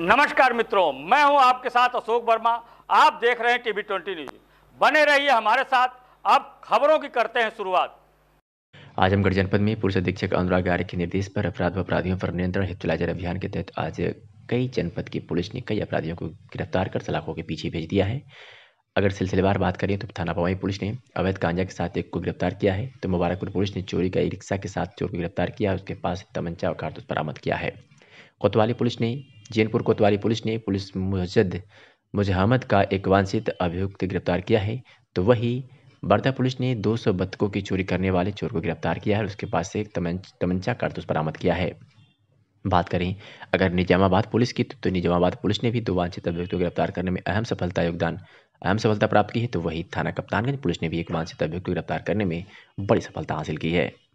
नमस्कार मित्रों मैं हूं आपके साथ अशोक वर्मा आप देख रहे हैं टीवी ट्वेंटी न्यूज बने रहिए हमारे साथ अब खबरों की करते हैं शुरुआत आजमगढ़ जनपद में पुलिस अधीक्षक अनुराग आर्य के निर्देश पर अपराध व अपराधियों पर नियंत्रण चलाजर अभियान के तहत आज कई जनपद की पुलिस ने कई अपराधियों को गिरफ्तार कर सलाखों के पीछे भेज दिया है अगर सिलसिलेवार बात करें तो थाना पवाई पुलिस ने अवैध गांजा के साथ एक को गिरफ्तार किया है तो मुबारकपुर पुलिस ने चोरी का ई रिक्शा के साथ चोर को गिरफ्तार किया उसके पास तमंचा और कारतूस बरामद किया है कोतवाली पुलिस ने जैनपुर कोतवाली पुलिस ने पुलिस मुजद मुजहमद का एक वांछित अभियुक्त गिरफ्तार किया है तो वही बर्दा पुलिस ने 200 बतकों की चोरी करने वाले चोर को गिरफ्तार किया है और उसके पास से एक तमंचा कारतूस बरामद किया है बात करें अगर निजामाबाद पुलिस की तो निजामाबाद पुलिस ने भी दो वांछित अभियुक्त को गिरफ्तार करने में अहम सफलता योगदान अहम सफलता प्राप्त की है तो वही थाना कप्तानगंज पुलिस ने भी एक वांछित अभियुक्त को गिरफ्तार करने में बड़ी सफलता हासिल की है